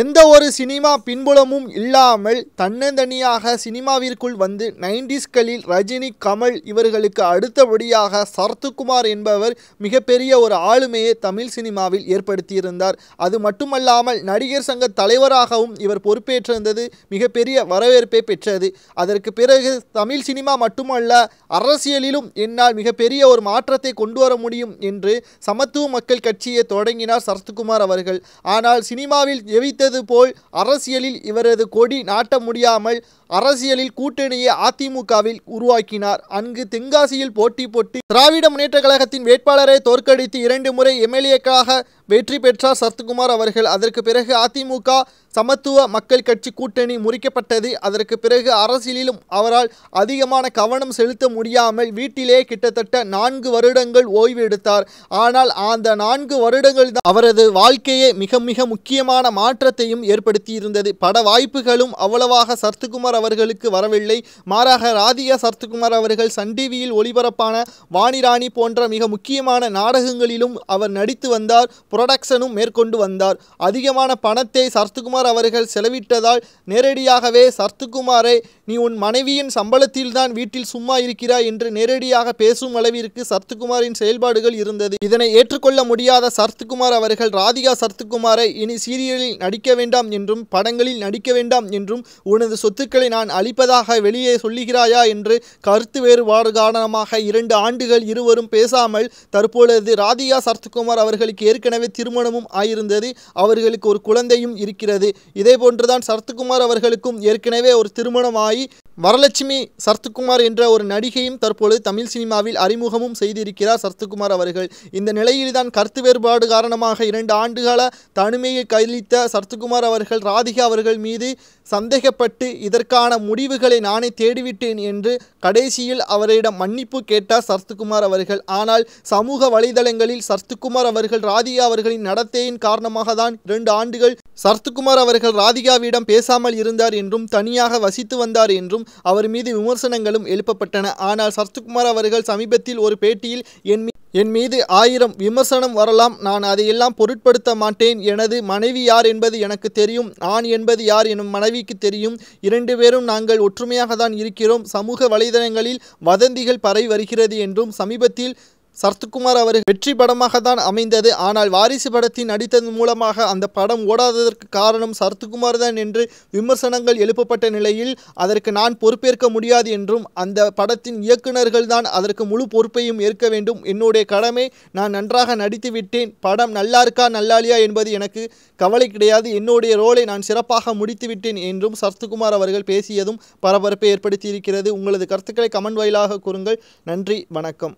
எந்த ஒரு சினிமா பின்புலமும் இல்லாமல் தன்னந்தனியாக சினிமாவிற்குள் வந்து நைன்டிஸ்களில் ரஜினி கமல் இவர்களுக்கு அடுத்தபடியாக சரத்குமார் என்பவர் மிகப்பெரிய ஒரு ஆளுமையை தமிழ் சினிமாவில் ஏற்படுத்தியிருந்தார் அது மட்டுமல்லாமல் நடிகர் சங்க தலைவராகவும் இவர் பொறுப்பேற்றிருந்தது மிகப்பெரிய வரவேற்பை பெற்றது அதற்கு பிறகு தமிழ் சினிமா மட்டுமல்ல அரசியலிலும் என்னால் மிகப்பெரிய ஒரு மாற்றத்தை கொண்டு வர முடியும் என்று சமத்துவ மக்கள் கட்சியை தொடங்கினார் சரத்குமார் அவர்கள் ஆனால் சினிமாவில் எவித்த விட்டது போல் அரசியலில் இவரது கொடி நாட்ட முடியாமல் அரசியலில் கூட்டணியை அதிமுகவில் உருவாக்கினார் அங்கு தென்காசியில் போட்டி போட்டு திராவிட முன்னேற்ற கழகத்தின் வேட்பாளரை தோற்கடித்து இரண்டு முறை எம்எல்ஏக்காக வெற்றி பெற்றார் சரத்குமார் அவர்கள் அதற்கு பிறகு அதிமுக சமத்துவ மக்கள் கட்சி கூட்டணி முறிக்கப்பட்டது அதற்கு பிறகு அரசியலிலும் அவரால் அதிகமான கவனம் செலுத்த முடியாமல் வீட்டிலே கிட்டத்தட்ட நான்கு வருடங்கள் ஓய்வு எடுத்தார் ஆனால் அந்த நான்கு வருடங்கள் தான் அவரது வாழ்க்கையை மிக மிக முக்கியமான மாற்றத்தையும் ஏற்படுத்தியிருந்தது பட வாய்ப்புகளும் அவ்வளவாக சரத்குமார் அவர்களுக்கு வரவில்லை மாறாக ராதியா சரத்குமார் அவர்கள் சன் டிவியில் ஒளிபரப்பான வாணிராணி போன்ற மிக முக்கியமான நாடகங்களிலும் அவர் நடித்து வந்தார் புரொடக்ஷனும் மேற்கொண்டு வந்தார் அதிகமான பணத்தை சரத்குமார் அவர்கள் செலவிட்டதால் நேரடியாகவே சரத்குமாரை நீ உன் மனைவியின் சம்பளத்தில்தான் வீட்டில் சும்மா இருக்கிறாய் என்று நேரடியாக பேசும் அளவிற்கு சரத்குமாரின் செயல்பாடுகள் இருந்தது இதனை ஏற்றுக்கொள்ள முடியாத சரத்குமார் அவர்கள் ராதிகா சரத்குமாரை இனி சீரியலில் நடிக்க வேண்டாம் என்றும் படங்களில் நடிக்க வேண்டாம் என்றும் உனது சொத்துக்களை நான் அளிப்பதாக வெளியே சொல்லுகிறாயா என்று கருத்து வேறுபாடு காரணமாக இரண்டு ஆண்டுகள் இருவரும் பேசாமல் தற்பொழுது ராதிகா சரத்குமார் அவர்களுக்கு ஏற்கனவே திருமணமும் ஆயிருந்தது அவர்களுக்கு ஒரு குழந்தையும் இருக்கிறது இதே போன்றுதான் சரத்குமார் அவர்களுக்கும் ஏற்கனவே ஒரு திருமணம் ஆகி வரலட்சுமி சரத்குமார் என்ற ஒரு நடிகையும் தற்பொழுது தமிழ் சினிமாவில் அறிமுகமும் செய்திருக்கிறார் சரத்குமார் அவர்கள் இந்த நிலையில்தான் கருத்து வேறுபாடு காரணமாக இரண்டு ஆண்டுகால தனிமையை கழித்த சரத்குமார் அவர்கள் ராதிகா அவர்கள் மீது சந்தேகப்பட்டு இதற்கான முடிவுகளை நானே தேடிவிட்டேன் என்று கடைசியில் அவரிடம் மன்னிப்பு கேட்டார் சரத்குமார் அவர்கள் ஆனால் சமூக வலைதளங்களில் சரத்குமார் அவர்கள் ராதிகா அவர்களின் நடத்தையின் காரணமாக தான் இரண்டு ஆண்டுகள் சரத்குமார் அவர்கள் ராதிகாவிடம் பேசாமல் இருந்தார் என்றும் தனியாக வசித்து வந்தார் என்றும் அவர் மீது விமர்சனங்களும் எழுப்பப்பட்டன ஆனால் சரத்குமார் அவர்கள் சமீபத்தில் ஒரு பேட்டியில் என் என் மீது ஆயிரம் விமர்சனம் வரலாம் நான் அதையெல்லாம் பொருட்படுத்த மாட்டேன் எனது மனைவி யார் என்பது எனக்கு தெரியும் ஆண் என்பது யார் எனும் மனைவிக்கு தெரியும் இரண்டு பேரும் நாங்கள் ஒற்றுமையாக தான் இருக்கிறோம் சமூக வலைதளங்களில் வதந்திகள் பரவி வருகிறது என்றும் சமீபத்தில் சரத்குமார் அவர் வெற்றி படமாக தான் அமைந்தது ஆனால் வாரிசு படத்தில் நடித்தது மூலமாக அந்த படம் ஓடாததற்கு காரணம் சரத்குமார் தான் என்று விமர்சனங்கள் எழுப்பப்பட்ட நிலையில் அதற்கு நான் பொறுப்பேற்க முடியாது என்றும் அந்த படத்தின் இயக்குநர்கள் தான் அதற்கு முழு பொறுப்பையும் ஏற்க வேண்டும் என்னுடைய கடமை நான் நன்றாக நடித்து விட்டேன் படம் நல்லா இருக்கா நல்லாலியா என்பது எனக்கு கவலை கிடையாது என்னுடைய ரோலை நான் சிறப்பாக முடித்து விட்டேன் என்றும் சரத்குமார் அவர்கள் பேசியதும் பரபரப்பை ஏற்படுத்தியிருக்கிறது உங்களது கருத்துக்களை கமெண்ட் வாயிலாக கூறுங்கள் நன்றி வணக்கம்